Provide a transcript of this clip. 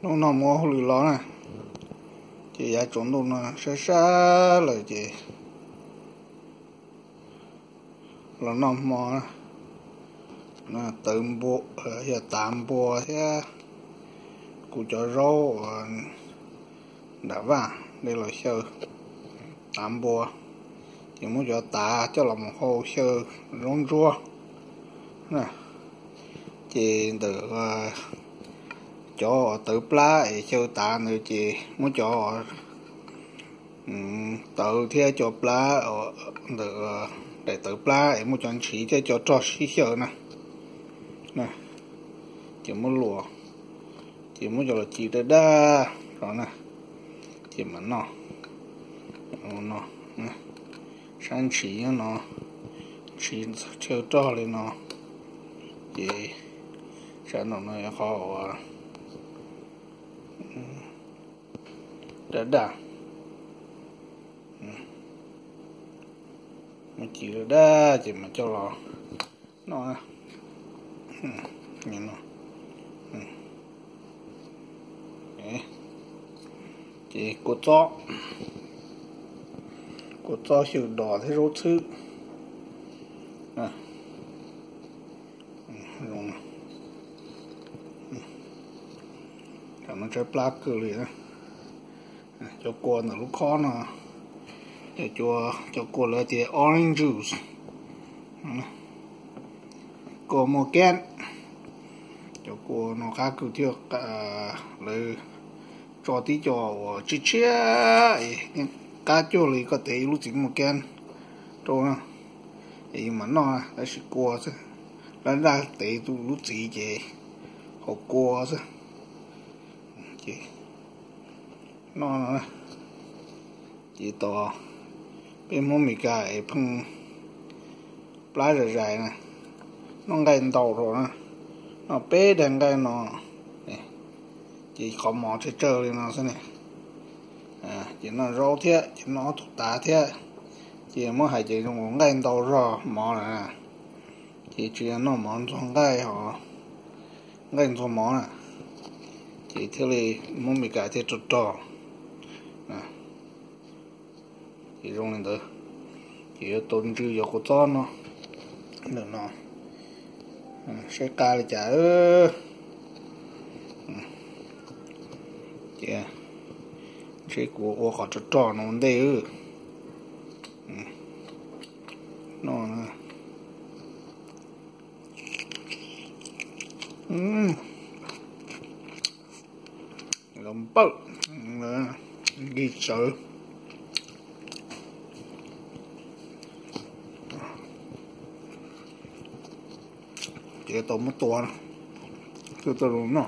弄那模糊里了呢，这也中毒呢，晒晒了这，了那么，那等波呃也淡波些，古叫肉啊，哪吧，你了修淡波，你们叫打叫了么好修容桌，那，这得个。cho tự plá ấy cho ta nữa chị muốn cho tự thế cho plá được ờ, ờ, để tự plá ấy muốn cho chỉ thế cho cho xí xíu nè nè chỉ muốn lùa chỉ muốn cho là chỉ đó đó rồi nè chỉ mà nó nó nè sáng chỉ nó chỉ cho cho lên nó chị sáng nó nó khó à da da ừ. mà chỉ là da chỉ mà cho lò nó à. ừ, nhìn nó ừ. chỉ có chó, có chó hiểu đỏ thế rốt thứ à rồi nó trái plug cửa liền đó cho qua nó lúc khó nè cho cho cho qua là thì orange juice có một can cho qua nó khác cứ theo à, lời cho tí cho chi chia cá cho lấy có thể lúc chỉ một can cho nè thì mà nó là sẽ qua chứ là ra tế tu lúc gì chứ học qua chứ 对。nó chỉ to bên mông mì cà ấy lá rải rải nè nó gây đầu rồi nó bé đang gây nó chỉ có mỏ chơi chơi lên nó thế này à, chỉ nó rau thế chỉ nó thuộc tá thế chỉ mới hay chỉ dùng gây đầu rồi mỏ này à. chỉ chỉ nó mỏ trong gây họ gây trong mỏ chỉ thế này mì cà thế trộn Ừ. thì rong lên tới chỉ có tôn trừ cho cô cho nó được nó sẽ ừ, ca là chả ơ ừ. chả chế của ô khó cho trò nó đây ư nó ừ lồng bự 几只？这大母多就这种弄。